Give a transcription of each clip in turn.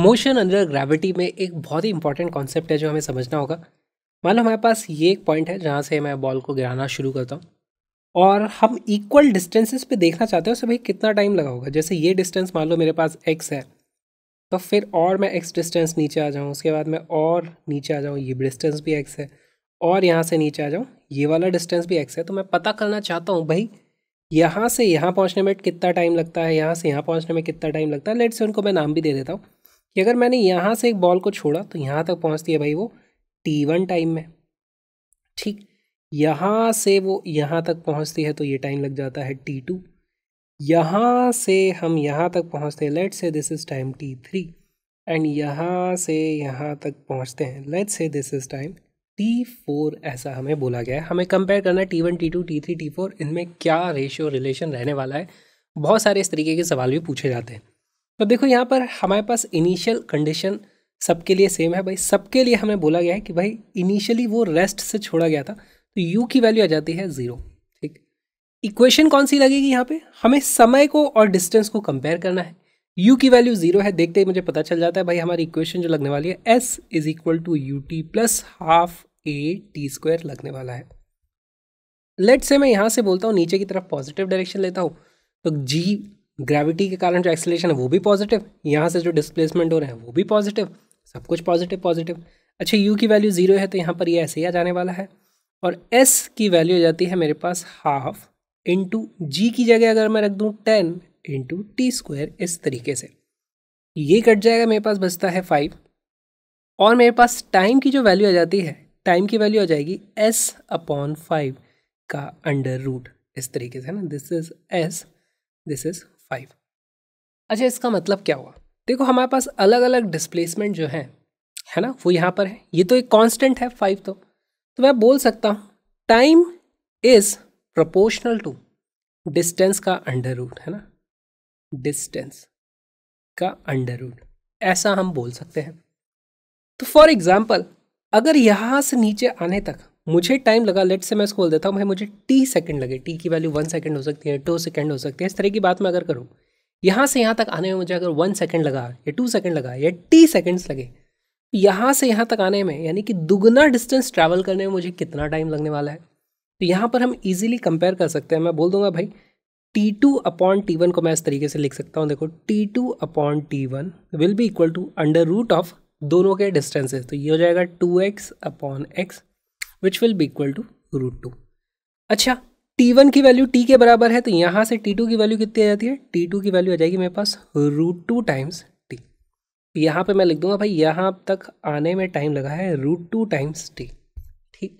Motion under gravity में एक बहुत ही इंपॉर्टेंट कॉन्सेप्ट है जो हमें समझना होगा मान लो हमारे पास ये एक पॉइंट है जहाँ से मैं बॉल को गिराना शुरू करता हूँ और हम इक्वल डिस्टेंसेस पे देखना चाहते हैं उससे भाई कितना टाइम लगा होगा जैसे ये डिस्टेंस मान लो मेरे पास एक्स है तो फिर और मैं एक्स डिस्टेंस नीचे आ जाऊँ उसके बाद मैं और नीचे आ जाऊँ ये डिस्टेंस भी एक्स है और यहाँ से नीचे आ जाऊँ ये वाला डिस्टेंस भी एक्स है तो मैं पता करना चाहता हूँ भाई यहाँ से यहाँ पहुँचने में कितना टाइम लगता है यहाँ से यहाँ पहुँचने में कितना टाइम लगता है लेट से उनको मैं नाम भी दे देता हूँ कि अगर मैंने यहाँ से एक बॉल को छोड़ा तो यहाँ तक पहुँचती है भाई वो टी वन टाइम में ठीक यहाँ से वो यहाँ तक पहुँचती है तो ये टाइम लग जाता है टी टू यहाँ से हम यहाँ तक पहुँचते हैं let's say this is time T three and यहाँ से यहाँ तक पहुँचते हैं let's say this is time T four ऐसा हमें बोला गया है हमें कंपेयर करना है T one T two T three T four इनमें क्या रेशियो रिलेशन रहने वाला है बहुत सारे इस तरीके के सवाल भी पूछे जाते हैं तो देखो यहाँ पर हमारे पास इनिशियल कंडीशन सबके लिए सेम है भाई सबके लिए हमें बोला गया है कि भाई इनिशियली वो रेस्ट से छोड़ा गया था तो यू की वैल्यू आ जाती है ज़ीरो ठीक इक्वेशन कौन सी लगेगी यहाँ पे हमें समय को और डिस्टेंस को कंपेयर करना है यू की वैल्यू जीरो है देखते ही मुझे पता चल जाता है भाई हमारी इक्वेशन जो लगने वाली है S is equal to U T plus half A T square लगने वाला है लेट से मैं यहाँ से बोलता हूँ नीचे की तरफ पॉजिटिव डायरेक्शन लेता हूँ तो जी ग्रेविटी के कारण जो एक्सलेशन है वो भी पॉजिटिव यहाँ से जो डिस्प्लेसमेंट हो रहा है वो भी पॉजिटिव सब कुछ पॉजिटिव पॉजिटिव अच्छा यू की वैल्यू ज़ीरो है तो यहाँ पर ये ऐसे ही आ जाने वाला है और एस की वैल्यू हो जाती है मेरे पास हाफ इंटू जी की जगह अगर मैं रख दूँ टेन इंटू टी स्क्वायर इस तरीके से ये कट जाएगा मेरे पास बचता है फाइव और मेरे पास टाइम की जो वैल्यू आ जाती है टाइम की वैल्यू आ जाएगी एस अपॉन फाइव का अंडर रूट इस तरीके से है ना this is S this is five अच्छा इसका मतलब क्या हुआ देखो हमारे पास अलग अलग डिस्प्लेसमेंट जो है है ना वो यहाँ पर है ये तो एक कांस्टेंट है फाइव तो तो मैं बोल सकता हूँ time is proportional to distance का अंडर रूट है ना डिस्टेंस का अंडर रूट ऐसा हम बोल सकते हैं तो फॉर एग्जाम्पल अगर यहाँ से नीचे आने तक मुझे टाइम लगा लेट से मैं खोल देता हूँ भाई मुझे टी सेकंड लगे टी की वैल्यू वन सेकंड हो सकती है टू सेकंड हो सकती है इस तरह की बात मैं अगर करूँ यहाँ से यहाँ तक आने में मुझे अगर वन सेकंड लगा या टू सेकंड लगा या टी सेकंड्स लगे यहाँ से यहाँ तक आने में यानी कि दुगना डिस्टेंस ट्रैवल करने में मुझे कितना टाइम लगने वाला है तो यहाँ पर हम इजीली कंपेयर कर सकते हैं मैं बोल दूंगा भाई T two upon T one को मैं इस तरीके से लिख सकता हूँ देखो T two upon T one will be equal to under root of दोनों के डिस्टेंसेज तो ये हो जाएगा two X upon X which will be equal to root two अच्छा टी वन की वैल्यू टी के बराबर है तो यहाँ से टी टू की वैल्यू कितनी आ जाती है टी टू की वैल्यू आ जाएगी मेरे पास रूट टू टाइम्स टी यहाँ पे मैं लिख दूंगा भाई यहाँ तक आने में टाइम लगा है रूट टू टाइम्स टी ठीक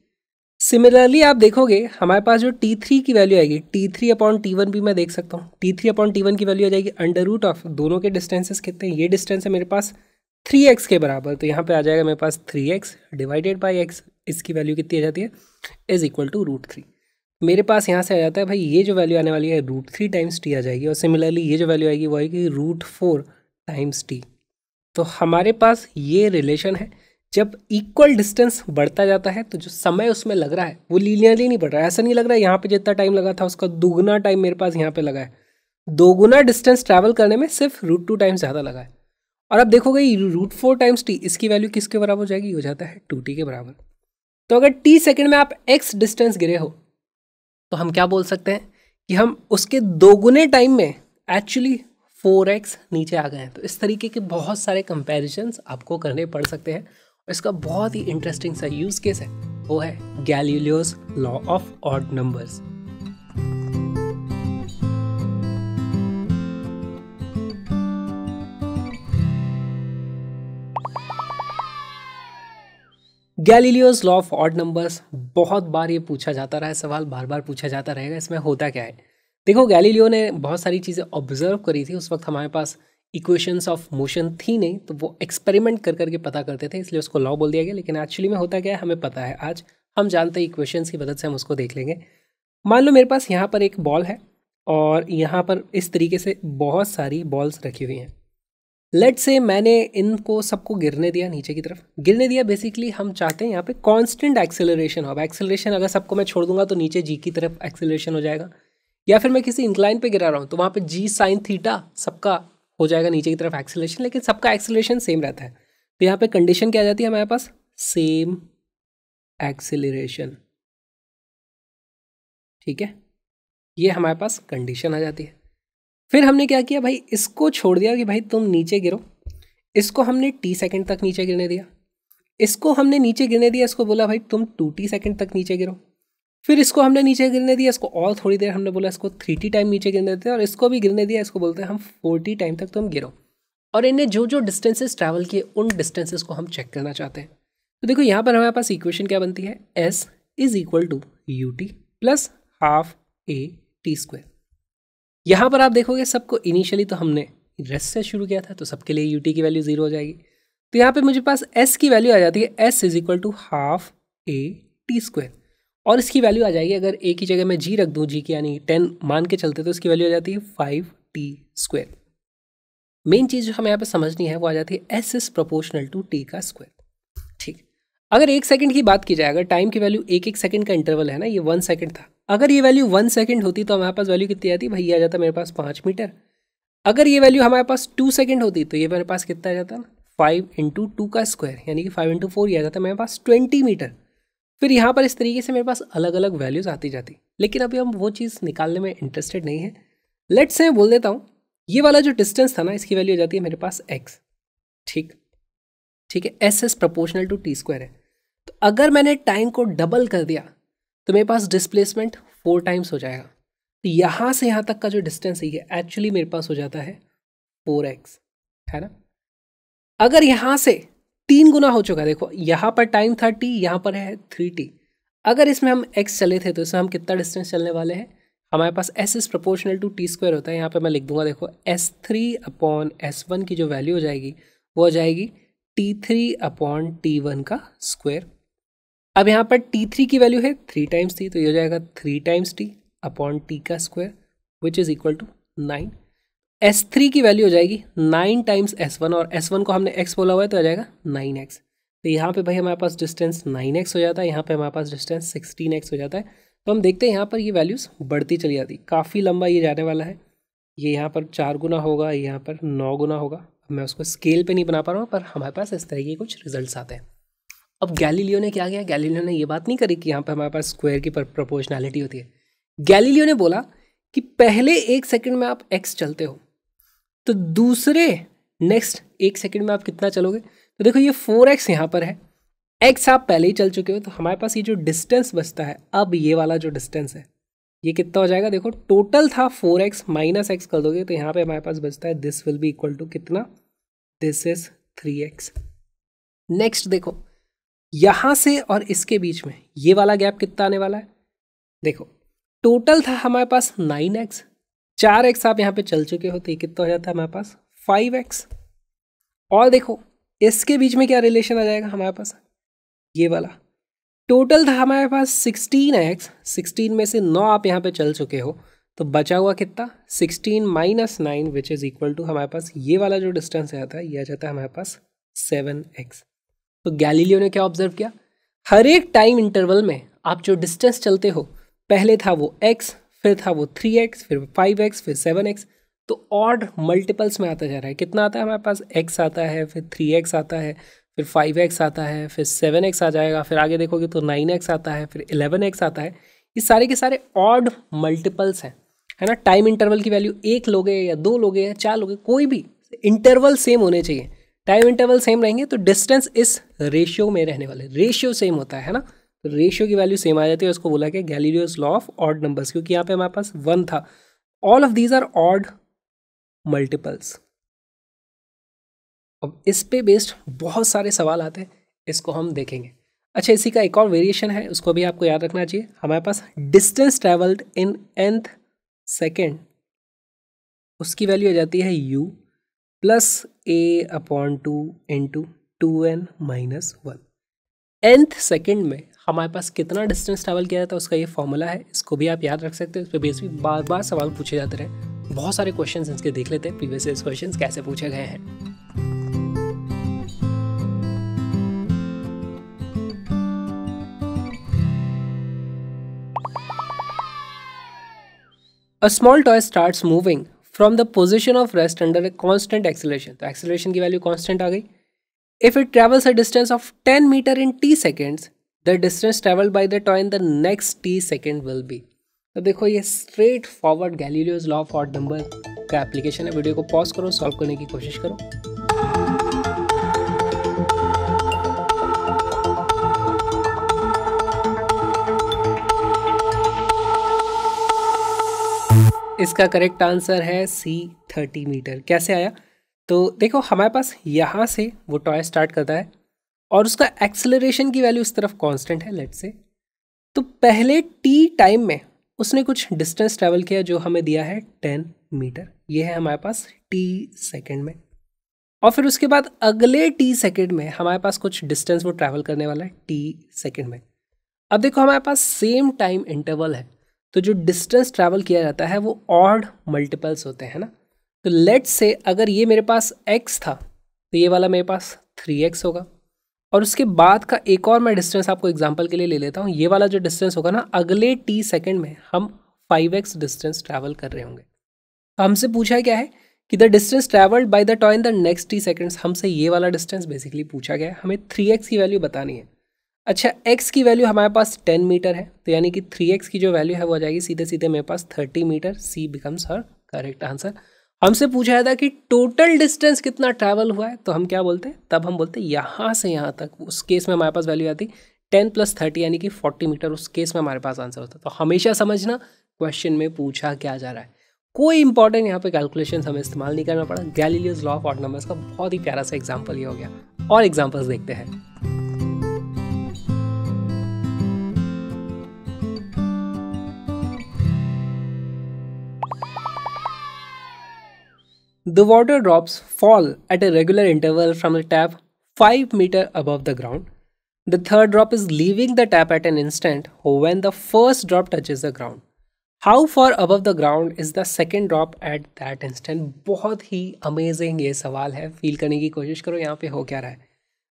सिमिलरली आप देखोगे हमारे पास जो टी थ्री की वैल्यू आएगी T three upon T one भी मैं देख सकता हूँ T three upon T one की वैल्यू आ जाएगी अंडर रूट ऑफ दोनों के डिस्टेंसेस कितने हैं ये डिस्टेंस है मेरे पास थ्री एक्स के बराबर तो यहाँ पे आ जाएगा मेरे पास three X divided by X इसकी वैल्यू कितनी आ जाती है is equal to root three मेरे पास यहाँ से आ जाता है भाई ये जो वैल्यू आने वाली है रूट थ्री टाइम्स टी आ जाएगी और सिमिलरली ये जो वैल्यू आएगी वो आएगी रूट फोर टाइम्स टी तो हमारे पास ये रिलेशन है जब इक्वल डिस्टेंस बढ़ता जाता है तो जो समय उसमें लग रहा है वो लीनियरली नहीं बढ़ रहा है ऐसा नहीं लग रहा है यहाँ पर जितना टाइम लगा था उसका दोगुना टाइम मेरे पास यहाँ पर लगा है दोगुना डिस्टेंस ट्रैवल करने में सिर्फ रूट टू टाइम्स ज़्यादा लगा है और अब देखोगे रूट फोर टाइम्स टी इसकी वैल्यू किसके बराबर हो जाएगी हो जाता है टू टी के बराबर तो अगर टी सेकेंड में आप एक्स डिस्टेंस गिरे हो तो हम क्या बोल सकते हैं कि हम उसके दोगुने टाइम में एक्चुअली फोर एक्स नीचे आ गए हैं तो इस तरीके के बहुत सारे कंपेरिजन्स आपको करने पड़ सकते हैं और इसका बहुत ही इंटरेस्टिंग सा यूज़ केस है वो है Galileo's law of odd numbers Galileo's law of odd numbers बहुत बार ये पूछा जाता रहा है सवाल बार बार पूछा जाता रहेगा इसमें होता क्या है देखो गैलीलियो ने बहुत सारी चीज़ें ऑब्जर्व करी थी उस वक्त हमारे पास इक्वेशंस ऑफ मोशन थी नहीं तो वो एक्सपेरिमेंट कर करके पता करते थे इसलिए उसको लॉ बोल दिया गया लेकिन एक्चुअली में होता क्या है हमें पता है आज हम जानते हैं इक्वेशंस की मदद से हम उसको देख लेंगे मान लो मेरे पास यहाँ पर एक बॉल है और यहाँ पर इस तरीके से बहुत सारी बॉल्स रखी हुई हैं लेट से मैंने इनको सबको गिरने दिया नीचे की तरफ गिरने दिया बेसिकली हम चाहते हैं यहाँ पे कांस्टेंट एक्सेलरेशन हो एक्सेलरेशन अगर सबको मैं छोड़ दूंगा तो नीचे जी की तरफ एक्सेलरेशन हो जाएगा या फिर मैं किसी इंक्लाइन पे गिरा रहा हूँ तो वहाँ पे जी साइन थीटा सबका हो जाएगा नीचे की तरफ एक्सेलरेशन लेकिन सबका एक्सेलरेशन सेम रहता है तो यहाँ पे कंडीशन क्या आ जाती है हमारे पास सेम एक्सेलरेशन ठीक है ये हमारे पास कंडीशन आ जाती है फिर हमने क्या किया भाई इसको छोड़ दिया कि भाई तुम नीचे गिरो इसको हमने टी सेकेंड तक नीचे गिरने दिया इसको हमने नीचे गिरने दिया इसको बोला भाई तुम टू टी सेकेंड तक नीचे गिरो फिर इसको हमने नीचे गिरने दिया इसको और थोड़ी देर हमने बोला इसको थ्री टी टाइम नीचे गिरने देते और इसको भी गिरने दिया इसको बोलते हैं हम फोर्टी टाइम तक तुम गिरो और इनने जो जो डिस्टेंसेस ट्रैवल किए उन डिस्टेंसेस को हम चेक करना चाहते हैं तो देखो यहाँ पर हमारे पास इक्वेशन क्या बनती है S is equal to U T plus half A T square यहाँ पर आप देखोगे सबको इनिशियली तो हमने रेस से शुरू किया था तो सबके लिए यू की वैल्यू जीरो हो जाएगी तो यहाँ पे मुझे पास एस की वैल्यू आ जाती है S is equal to half A T square और इसकी वैल्यू आ जाएगी अगर ए की जगह मैं जी रख दूँ जी की यानी टेन मान के चलते तो इसकी वैल्यू आ जाती है फाइव टी स्क्वायर मेन चीज़ जो हमें यहाँ पे समझनी है वो आ जाती है S is proportional to T का स्क्वायर अगर एक सेकंड की बात की जाए अगर टाइम की वैल्यू एक एक सेकंड का इंटरवल है ना ये वन सेकंड था अगर ये वैल्यू वन सेकंड होती तो हमारे पास वैल्यू कितनी आती भाई आ जाता मेरे पास पाँच मीटर अगर ये वैल्यू हमारे पास टू सेकेंड होती तो ये मेरे पास कितना आ जाता ना फाइव इंटू टू का स्क्वायर यानी कि फाइव इंटू फोर ये आ जाता मेरे पास ट्वेंटी मीटर फिर यहाँ पर इस तरीके से मेरे पास अलग अलग वैल्यूज़ आती जाती लेकिन अभी हम वो चीज़ निकालने में इंटरेस्टेड नहीं है लेट्स से बोल देता हूँ ये वाला जो डिस्टेंस था ना इसकी वैल्यू आ जाती है मेरे पास एक्स ठीक ठीक है S S proportional to T square है अगर मैंने टाइम को डबल कर दिया तो मेरे पास डिस्प्लेसमेंट फोर टाइम्स हो जाएगा तो यहाँ से यहाँ तक का जो डिस्टेंस है ये एक्चुअली मेरे पास हो जाता है फोर एक्स है ना अगर यहाँ से तीन गुना हो चुका है देखो यहाँ पर टाइम थर्टी यहाँ पर है थ्री टी अगर इसमें हम एक्स चले थे तो इसमें हम कितना डिस्टेंस चलने वाले हैं हमारे पास S is proportional to T square होता है यहाँ पर मैं लिख दूंगा देखो S three upon S one की जो वैल्यू हो जाएगी वो हो जाएगी T three upon T one का स्क्वायर अब यहाँ पर टी थ्री की वैल्यू है थ्री टाइम्स टी तो ये हो जाएगा three times T upon T का square which is equal to nine S three की वैल्यू हो जाएगी नाइन टाइम्स एस वन और एस वन को हमने एक्स बोला हुआ है तो आ जाएगा नाइन एक्स तो यहाँ पे भाई हमारे पास डिस्टेंस नाइन एक्स हो जाता है यहाँ पे हमारे पास डिस्टेंस सिक्सटीन एक्स हो जाता है तो हम देखते हैं यहाँ पर ये वैल्यूज़ बढ़ती चली जाती काफ़ी लंबा ये जाने वाला है ये यहाँ पर चार गुना होगा यहाँ पर नौ गुना होगा मैं उसको स्केल पे नहीं बना पा रहा हूँ पर हमारे पास इस तरह के कुछ रिजल्ट्स आते हैं अब गैलीलियो ने क्या किया गैलीलियो ने ये बात नहीं करी कि यहाँ पर हमारे पास स्क्वायर की प्रोपोर्शनैलिटी होती है गैलीलियो ने बोला कि पहले एक सेकंड में आप एक्स चलते हो तो दूसरे नेक्स्ट एक सेकंड में आप कितना चलोगे तो देखो ये फोर एक्स यहाँ पर है एक्स आप पहले ही चल चुके हो तो हमारे पास ये जो डिस्टेंस बचता है अब ये वाला जो डिस्टेंस है ये कितना हो जाएगा देखो टोटल था फोर एक्स माइनस एक्स कर दोगे तो यहाँ पे हमारे पास बचता है this will be equal to कितना this is three X next देखो यहाँ से और इसके बीच में ये वाला गैप कितना आने वाला है देखो टोटल था हमारे पास नाइन एक्स चार एक्स आप यहाँ पे चल चुके हो तो ये कितना हो जाता है हमारे पास फाइव एक्स और देखो इसके बीच में क्या रिलेशन आ जाएगा हमारे पास ये वाला टोटल था हमारे पास सिक्सटीन एक्स सिक्सटीन में से नौ आप यहाँ पे चल चुके हो तो बचा हुआ कितना sixteen minus nine which is equal to हमारे पास ये वाला जो डिस्टेंस आता है ये आ जाता है हमारे पास सेवन एक्स तो गैलीलियो ने क्या ऑब्जर्व किया हर एक टाइम इंटरवल में आप जो डिस्टेंस चलते हो पहले था वो एक्स फिर था वो थ्री एक्स फिर फाइव एक्स फिर सेवन एक्स तो ऑड मल्टीपल्स में आता जा रहा है कितना आता है हमारे पास एक्स आता है फिर थ्री एक्स आता है फिर फाइव एक्स आता है फिर सेवन एक्स आ जाएगा फिर आगे देखोगे तो नाइन एक्स आता है फिर इलेवन एक्स आता है ये सारे के सारे ऑड मल्टीपल्स हैं है ना टाइम इंटरवल की वैल्यू एक लोगे या दो लोगे या चार लोगे कोई भी इंटरवल सेम होने चाहिए टाइम इंटरवल सेम रहेंगे तो डिस्टेंस इस रेशियो में रहने वाले रेशियो सेम होता है ना तो रेशियो की वैल्यू सेम आ जाती है उसको बोला गया Galileo's law of odd numbers क्योंकि यहाँ पे हमारे पास वन था all of these are odd multiples अब इस पे बेस्ड बहुत सारे सवाल आते हैं इसको हम देखेंगे अच्छा इसी का एक और वेरिएशन है उसको भी आपको याद रखना चाहिए हमारे पास distance travelled in nth second उसकी वैल्यू आ जाती है U plus A upon two into two N minus one nth second में हमारे पास कितना डिस्टेंस ट्रैवल किया जाता है उसका ये फॉर्मूला है इसको भी आप याद रख सकते हो इस पर बेस भी बार बार सवाल पूछे जाते रहे बहुत सारे क्वेश्चन इसके देख लेते हैं प्रीवियस क्वेश्चन कैसे पूछे गए हैं A small toy starts moving from the position of rest under a constant acceleration तो एक्सेलेशन की वैल्यू कॉन्स्टेंट आ गई if it travels a distance of ten metre in T seconds the distance travel by the toy in the next T second will be तो देखो ये straight forward Galileo's law of number का application है video को pause करो solve करने की कोशिश करो इसका करेक्ट आंसर है सी थर्टी मीटर कैसे आया तो देखो हमारे पास यहाँ से वो टॉय स्टार्ट करता है और उसका एक्सेलरेशन की वैल्यू इस तरफ कांस्टेंट है लेट से तो पहले टी टाइम में उसने कुछ डिस्टेंस ट्रैवल किया जो हमें दिया है टेन मीटर ये है हमारे पास टी सेकेंड में और फिर उसके बाद अगले टी सेकेंड में हमारे पास कुछ डिस्टेंस वो ट्रैवल करने वाला है टी सेकेंड में अब देखो हमारे पास सेम टाइम इंटरवल है तो जो डिस्टेंस ट्रैवल किया जाता है वो ऑड मल्टीपल्स होते हैं ना तो लेट्स से अगर ये मेरे पास एक्स था तो ये वाला मेरे पास थ्री एक्स होगा और उसके बाद का एक और मैं डिस्टेंस आपको एग्जाम्पल के लिए ले लेता हूँ ये वाला जो डिस्टेंस होगा ना अगले टी सेकेंड में हम फाइव एक्स डिस्टेंस ट्रैवल कर रहे होंगे तो हमसे पूछा क्या है कि the distance travelled by the toy in the next T seconds हमसे ये वाला डिस्टेंस बेसिकली पूछा गया है हमें थ्री एक्स की वैल्यू बतानी है अच्छा एक्स की वैल्यू हमारे पास टेन मीटर है तो यानी कि थ्री एक्स की जो वैल्यू है वो आ जाएगी सीधे सीधे मेरे पास thirty metre C becomes her correct answer हमसे पूछा था कि टोटल डिस्टेंस कितना ट्रैवल हुआ है तो हम क्या बोलते हैं तब हम बोलते हैं यहाँ से यहाँ तक उस केस में हमारे पास वैल्यू आती टेन प्लस थर्टी यानी कि फोर्टी मीटर उस केस में हमारे पास आंसर होता तो हमेशा समझना क्वेश्चन में पूछा क्या जा रहा है कोई इंपॉर्टेंट यहाँ पे कैलकुलेशन हमें इस्तेमाल नहीं करना पड़ा Galileo's law of odd numbers का बहुत ही प्यारा सा एग्जाम्पल ये हो गया और एग्जाम्पल्स देखते हैं The water drops fall at a regular interval from the tap 5 meter above the ground. The third drop is leaving the tap at an instant when the first drop touches the ground. How far above the ground is the second drop at that instant बहुत ही amazing ये सवाल है feel करने की कोशिश करो यहाँ पे हो क्या रहा है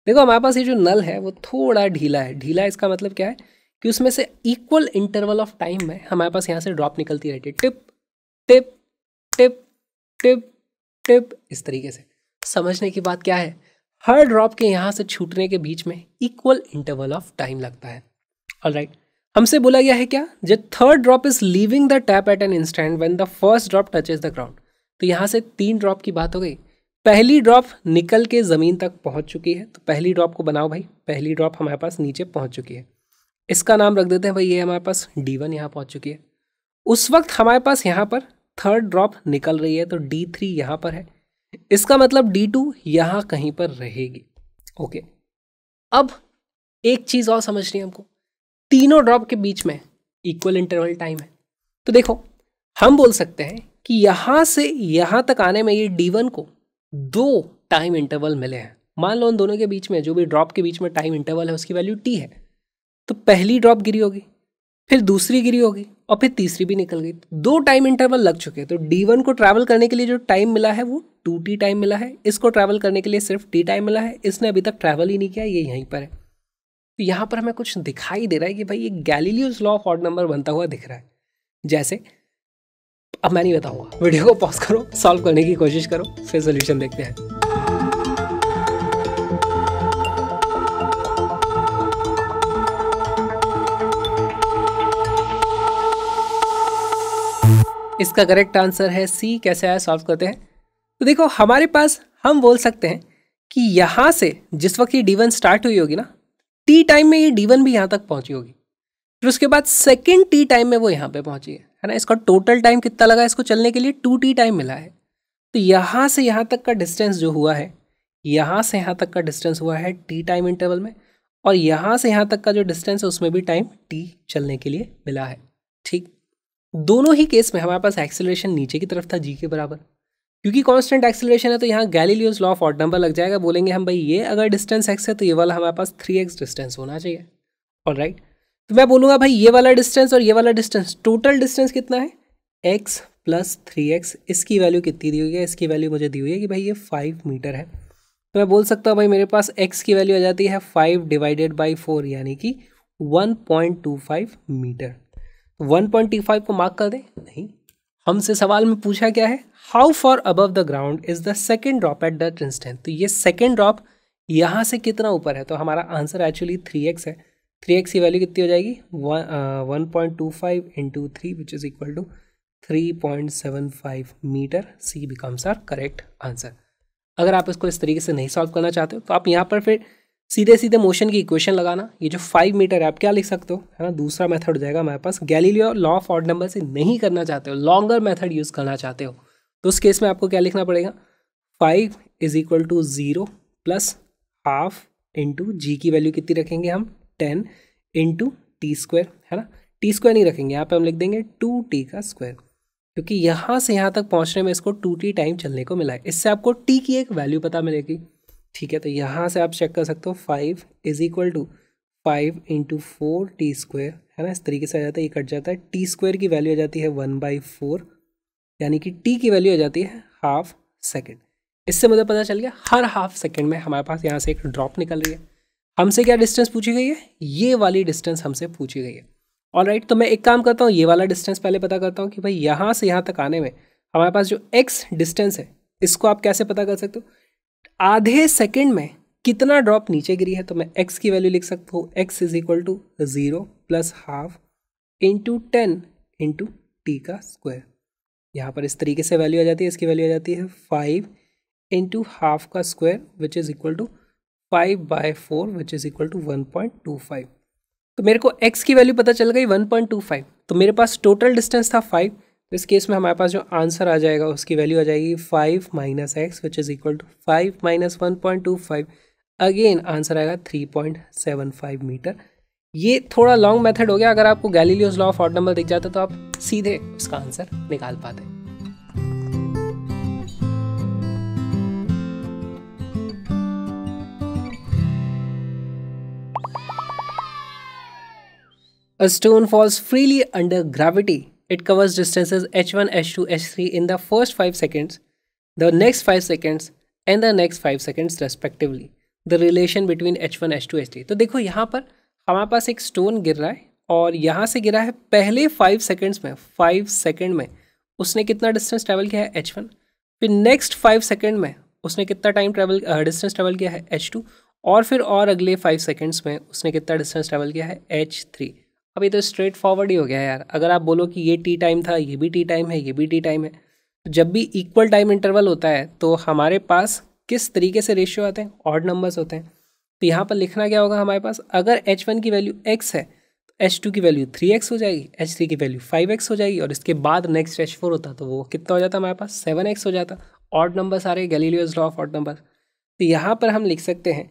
देखो हमारे पास ये जो नल है वो थोड़ा ढीला है ढीला इसका मतलब क्या है कि उसमें से इक्वल इंटरवल ऑफ टाइम में हमारे पास यहाँ से ड्रॉप निकलती रहती है टिप टिप टिप टिप टिप इस तरीके से समझने की बात क्या है हर ड्रॉप के यहाँ से छूटने के बीच में इक्वल इंटरवल ऑफ टाइम लगता है ऑल राइट हमसे बोला गया है क्या जब third drop is leaving the tap at an instant when the first drop is the ground तो यहाँ से तीन ड्रॉप की बात हो गई पहली ड्रॉप निकल के ज़मीन तक पहुँच चुकी है तो पहली ड्रॉप को बनाओ भाई पहली ड्रॉप हमारे पास नीचे पहुँच चुकी है इसका नाम रख देते हैं भाई ये हमारे पास डी वन यहाँ पहुँच चुकी है उस वक्त हमारे पास यहाँ पर थर्ड ड्रॉप निकल रही है तो डी थ्री यहाँ पर है इसका मतलब डी टू यहाँ कहीं पर रहेगी ओके अब एक चीज़ और समझनी है हमको तीनों ड्रॉप के बीच में इक्वल इंटरवल टाइम है तो देखो हम बोल सकते हैं कि यहाँ से यहाँ तक आने में ये डी वन को दो टाइम इंटरवल मिले हैं मान लो उन दोनों के बीच में जो भी ड्रॉप के बीच में टाइम इंटरवल है उसकी वैल्यू टी है तो पहली ड्रॉप गिरी होगी फिर दूसरी गिरी होगी और फिर तीसरी भी निकल गई दो टाइम इंटरवल लग चुके हैं तो डी वन को ट्रैवल करने के लिए जो टाइम मिला है वो टू टी टाइम मिला है इसको ट्रैवल करने के लिए सिर्फ टी टाइम मिला है इसने अभी तक ट्रैवल ही नहीं किया ये यहीं पर है तो यहाँ पर हमें कुछ दिखाई दे रहा है कि भाई ये Galileo's law of odd number बनता हुआ दिख रहा है जैसे अब मैं नहीं बताऊँगा वीडियो को पॉज करो सॉल्व करने की कोशिश करो फिर सोल्यूशन देखते हैं इसका करेक्ट आंसर है सी कैसे आया सॉल्व करते हैं तो देखो हमारे पास हम बोल सकते हैं कि यहाँ से जिस वक्त ये डी स्टार्ट हुई होगी ना टी टाइम में ये डी भी यहाँ तक पहुँची होगी फिर उसके बाद सेकेंड टी टाइम में वो यहाँ पर पहुँची है है ना इसका टोटल टाइम कितना लगा इसको चलने के लिए टू टी टाइम मिला है तो यहाँ से यहाँ तक का डिस्टेंस जो हुआ है यहाँ से यहाँ तक का डिस्टेंस हुआ है टी टाइम इंटरवल में और यहाँ से यहाँ तक का जो डिस्टेंस है उसमें भी टाइम टी चलने के लिए मिला है दोनों ही केस में हमारे पास एक्सेलरेशन नीचे की तरफ था जी के बराबर क्योंकि कांस्टेंट एक्सेलरेशन है तो यहाँ Galileo's law of odd number लग जाएगा बोलेंगे हम भाई ये अगर डिस्टेंस एक्स है तो ये वाला हमारे पास थ्री एक्स डिस्टेंस होना चाहिए ऑल राइट तो मैं बोलूँगा भाई ये वाला डिस्टेंस और ये वाला डिस्टेंस टोटल डिस्टेंस कितना है एक्स प्लस थ्री एक्स इसकी वैल्यू कितनी दी हुई है इसकी वैल्यू मुझे दी हुई है कि भाई ये फाइव मीटर है तो मैं बोल सकता हूँ भाई मेरे पास एक्स की वैल्यू आ जाती है फाइव डिवाइडेड बाई फोर यानी कि one point two five metre one point two five को मार्क कर दें नहीं हमसे सवाल में पूछा क्या है how far above the ground is the second drop at that instant तो ये सेकेंड ड्रॉप यहाँ से कितना ऊपर है तो हमारा आंसर एक्चुअली थ्री एक्स है थ्री एक्स की वैल्यू कितनी हो जाएगी uh, one point two five into three which is equal to three point seven five metre C becomes our correct answer अगर आप इसको इस तरीके से नहीं सॉल्व करना चाहते हो तो आप यहाँ पर फिर सीधे सीधे मोशन की इक्वेशन लगाना ये जो फाइव मीटर है आप क्या लिख सकते हो है ना दूसरा मेथड हो जाएगा हमारे पास Galileo law of odd number से नहीं करना चाहते हो लॉन्गर मेथड यूज़ करना चाहते हो तो उस केस में आपको क्या लिखना पड़ेगा five is equal to zero plus half into G की वैल्यू कितनी रखेंगे हम टेन इंटू टी स्क्वायर है ना टी स्क्वायर नहीं रखेंगे यहाँ पे हम लिख देंगे टू टी का स्क्वायर क्योंकि यहाँ से यहाँ तक पहुँचने में इसको टू टी टाइम चलने को मिला है इससे आपको टी की एक वैल्यू पता मिलेगी ठीक है तो यहाँ से आप चेक कर सकते हो five is equal to five into four T square है ना इस तरीके से आ जाता है ये कट जाता है टी स्क्वायर की वैल्यू आ जाती है वन बाई फोर यानी कि टी की वैल्यू आ जाती है हाफ सेकेंड इससे मुझे मतलब पता चल गया हर हाफ सेकेंड में हमारे पास यहाँ से एक ड्रॉप निकल रही है हमसे क्या डिस्टेंस पूछी गई है ये वाली डिस्टेंस हमसे पूछी गई है ऑल राइट तो मैं एक काम करता हूँ ये वाला डिस्टेंस पहले पता करता हूँ कि भाई यहाँ से यहाँ तक आने में हमारे पास जो एक्स डिस्टेंस है इसको आप कैसे पता कर सकते हो आधे सेकेंड में कितना ड्रॉप नीचे गिरी है तो मैं एक्स की वैल्यू लिख सकता हूँ X is equal to zero plus half into ten into T का स्क्वायर यहाँ पर इस तरीके से वैल्यू आ जाती है इसकी वैल्यू आ जाती है फाइव इंटू हाफ का square which is equal to five by four which is equal to one point two five तो मेरे को x की वैल्यू पता चल गई 1.25 तो मेरे पास टोटल डिस्टेंस था फाइव तो इस केस में हमारे पास जो आंसर आ जाएगा उसकी वैल्यू आ जाएगी five minus X which is equal to five minus one point two five again answer आएगा three point seven five metre ये थोड़ा लॉन्ग मेथड हो गया अगर आपको Galileo's law of odd number दिख जाता तो आप सीधे उसका आंसर निकाल पाते A stone falls freely under gravity it covers distances h1, h2, h3 in the first 5 seconds, the next 5 seconds and the next 5 seconds respectively. The relation between H one H two H three तो देखो यहाँ पर हमारे पास एक stone गिर रहा है और यहाँ से गिरा है पहले फाइव सेकेंड्स में फाइव सेकेंड में उसने कितना डिस्टेंस ट्रैवल किया है एच वन फिर नेक्स्ट फाइव सेकेंड में उसने कितना टाइम ट्रैवल डिस्टेंस ट्रैवल किया है एच टू और फिर और अगले फाइव सेकेंड्स में उसने कितना डिस्टेंस ट्रैवल किया है एच थ्री अब ये तो स्ट्रेट फॉरवर्ड ही हो गया यार अगर आप बोलो कि ये टी टाइम था ये भी टी टाइम है ये भी टी टाइम है तो जब भी इक्वल टाइम इंटरवल होता है तो हमारे पास किस तरीके से रेशियो आते हैं ऑड नंबर्स होते हैं तो यहाँ पर लिखना क्या होगा हमारे पास अगर एच वन की वैल्यू एक्स है तो एच टू की वैल्यू थ्री एक्स हो जाएगी एच थ्री की वैल्यू फाइव एक्स हो जाएगी और इसके बाद नेक्स्ट एच फोर होता तो वो कितना हो जाता हमारे पास सेवन एक्स हो जाता ऑड नंबर सारे Galileo's law of odd number तो यहाँ पर हम लिख सकते हैं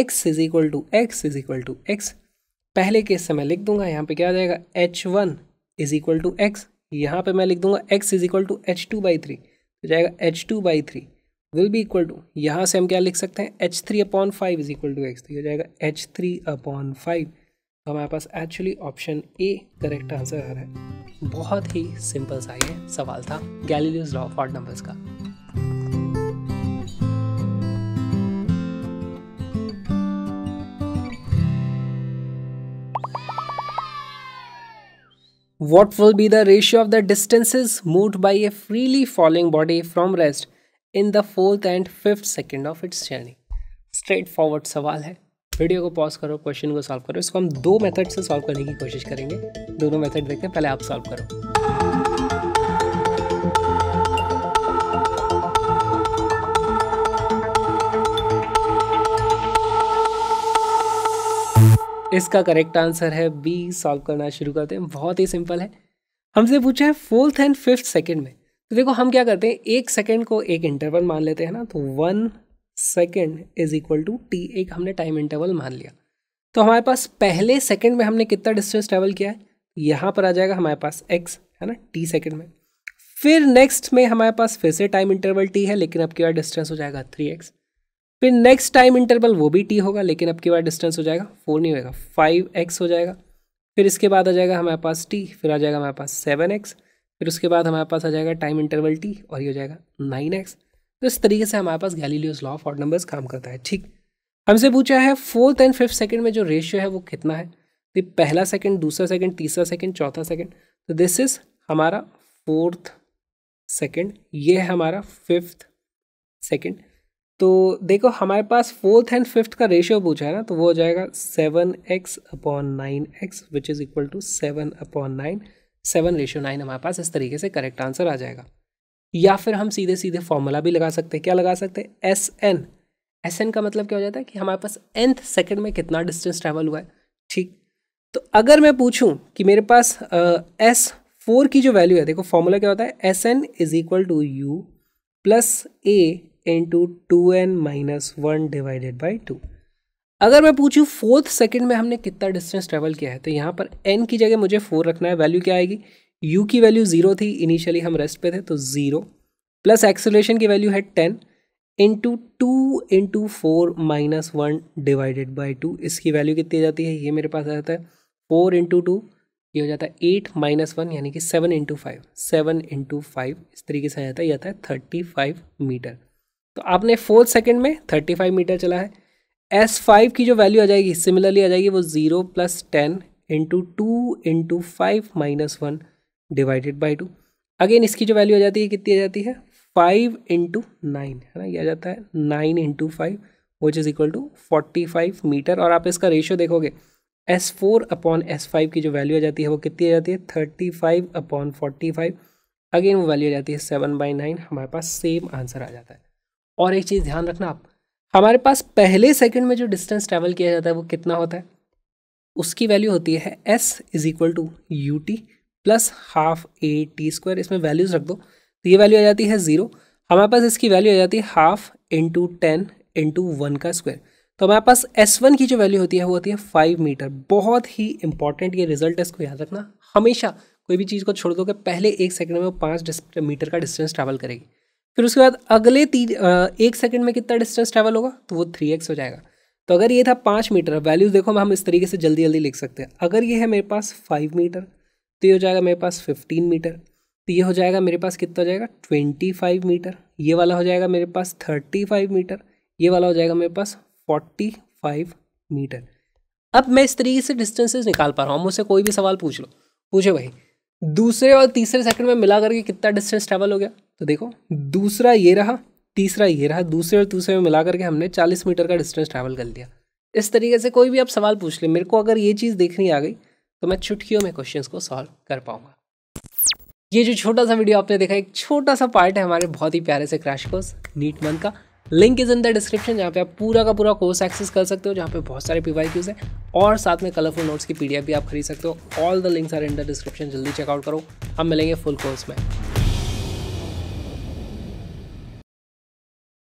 X is equal to X is equal to X पहले केस से मैं लिख दूंगा यहाँ पे क्या आ जाएगा H one is equal to X यहाँ पर मैं लिख दूंगा X is equal to H two by three हो जाएगा H two by three will be equal to यहाँ से हम क्या लिख सकते हैं H three upon five is equal to X तो हो जाएगा एच थ्री अपॉन फाइव तो हमारे पास actually option A correct answer आ रहा है बहुत ही सिंपल सा ये सवाल था Galileo's law of odd numbers का What will be the ratio of the distances moved by a freely falling body from rest in the fourth and fifth second of its journey straight forward सवाल है video को pause करो question को solve करो इसको हम दो method से सॉल्व करने की कोशिश करेंगे दोनों मेथड देखते हैं पहले आप सॉल्व करो इसका करेक्ट आंसर है बी सॉल्व करना शुरू करते हैं बहुत ही सिंपल है हमसे पूछा है फोर्थ एंड फिफ्थ सेकेंड में तो देखो हम क्या करते हैं एक सेकेंड को एक इंटरवल मान लेते हैं ना तो one second is equal to T एक हमने टाइम इंटरवल मान लिया तो हमारे पास पहले सेकेंड में हमने कितना डिस्टेंस ट्रेवल किया है यहाँ पर आ जाएगा हमारे पास एक्स है ना टी सेकेंड में फिर नेक्स्ट में हमारे पास फिर से टाइम इंटरवल टी है लेकिन अब क्या डिस्टेंस हो जाएगा थ्री एक्स फिर नेक्स्ट टाइम इंटरवल वो भी टी होगा लेकिन अब की बार डिस्टेंस हो जाएगा फोर नहीं होगा फाइव एक्स हो जाएगा फिर इसके बाद आ जाएगा हमारे पास टी फिर आ जाएगा हमारे पास सेवन एक्स फिर उसके बाद हमारे पास आ जाएगा टाइम इंटरवल टी और ये हो जाएगा नाइन एक्स तो इस तरीके से हमारे पास Galileo's law of odd numbers काम करता है ठीक हमसे पूछा है फोर्थ एंड फिफ्थ सेकेंड में जो रेशियो है वो कितना है तो पहला सेकेंड दूसरा सेकेंड तीसरा सेकेंड चौथा सेकेंड तो दिस इज़ हमारा फोर्थ सेकेंड ये है हमारा फिफ्थ सेकेंड तो देखो हमारे पास फोर्थ एंड फिफ्थ का रेशियो पूछा है ना तो वो हो जाएगा seven x upon nine x which is equal to seven upon nine seven ratio nine हमारे पास इस तरीके से करेक्ट आंसर आ जाएगा या फिर हम सीधे सीधे फॉर्मूला भी लगा सकते हैं क्या लगा सकते हैं एस एन एस एन का मतलब क्या हो जाता है कि हमारे पास एंथ सेकेंड में कितना डिस्टेंस ट्रैवल हुआ है ठीक तो अगर मैं पूछूँ कि मेरे पास एस uh, फोर की जो वैल्यू है देखो फॉर्मूला क्या होता है s n is equal to u plus a into two N minus one divided by two अगर मैं पूछूँ फोर्थ सेकंड में हमने कितना डिस्टेंस ट्रेवल किया है तो यहाँ पर एन की जगह मुझे फोर रखना है वैल्यू क्या आएगी यू की वैल्यू जीरो थी इनिशियली हम रेस्ट पे थे तो ज़ीरो प्लस एक्सेलरेशन की वैल्यू है ten into two into four minus one divided by two इसकी वैल्यू कितनी आ जाती है ये मेरे पास आ जाता है फोर इंटू टू ये हो जाता है एट माइनस वन यानी कि seven into five seven into five इस तरीके से आ जाता है यह आता है थर्टी फाइव मीटर तो आपने फोर्थ सेकेंड में थर्टी फाइव मीटर चला है एस फाइव की जो वैल्यू आ जाएगी सिमिलरली आ जाएगी वो zero plus ten into two into five minus one divided by two again इसकी जो वैल्यू आ जाती है कितनी आ जाती है फाइव इंटू नाइन है ना ये आ जाता है nine into five which is equal to forty five metre और आप इसका रेशियो देखोगे s four upon s five की जो वैल्यू आ जाती है वो कितनी आ जाती है thirty five upon forty five again वो वैल्यू आ जाती है सेवन बाई नाइन हमारे पास सेम आंसर आ जाता है और एक चीज़ ध्यान रखना आप हमारे पास पहले सेकंड में जो डिस्टेंस ट्रैवल किया जाता है वो कितना होता है उसकी वैल्यू होती है S is equal to U T plus half A T square इसमें वैल्यूज़ रख दो तो ये वैल्यू आ जाती है ज़ीरो हमारे पास इसकी वैल्यू आ जाती है half into ten into one का स्क्वायर तो हमारे पास एस वन की जो वैल्यू होती है वो होती है फाइव मीटर बहुत ही इंपॉर्टेंट ये रिजल्ट है इसको याद रखना हमेशा कोई भी चीज़ को छोड़ दो कि पहले एक सेकंड में वो पाँच मीटर का डिस्टेंस ट्रैवल करेगी फिर उसके बाद अगले तीन एक सेकंड में कितना डिस्टेंस ट्रैवल होगा तो वो थ्री एक्स हो जाएगा तो अगर ये था पाँच मीटर वैल्यूज़ देखो हम इस तरीके से जल्दी जल्दी लिख सकते हैं अगर ये है मेरे पास फाइव मीटर तो ये हो जाएगा मेरे पास फिफ्टीन मीटर तो ये हो जाएगा मेरे पास कितना हो जाएगा ट्वेंटी फाइव मीटर ये वाला हो जाएगा मेरे पास थर्टी फाइव मीटर ये वाला हो जाएगा मेरे पास फोर्टी फाइव मीटर अब मैं इस तरीके से डिस्टेंसेज निकाल पा रहा हूँ मुझसे कोई भी सवाल पूछ लो पूछे भाई दूसरे और तीसरे सेकंड में मिला करके कितना डिस्टेंस ट्रैवल हो गया तो देखो दूसरा ये रहा तीसरा ये रहा दूसरे और दूसरे में मिला करके हमने चालीस मीटर का डिस्टेंस ट्रैवल कर लिया इस तरीके से कोई भी आप सवाल पूछ ले मेरे को अगर ये चीज़ देखनी आ गई तो मैं छुटकियों में क्वेश्चन को सॉल्व कर पाऊंगा ये जो छोटा सा वीडियो आपने देखा एक छोटा सा पार्ट है हमारे बहुत ही प्यारे से क्रैश कोर्स नीट मंथ का link is in the description जहाँ पे आप पूरा का पूरा कोर्स एक्सेस कर सकते हो जहाँ पे बहुत सारे पी वाई हैं और साथ में कलरफुल नोट्स की पी भी आप खरीद सकते हो all the links are in the description जल्दी चेकआउट करो हम मिलेंगे फुल कोर्स में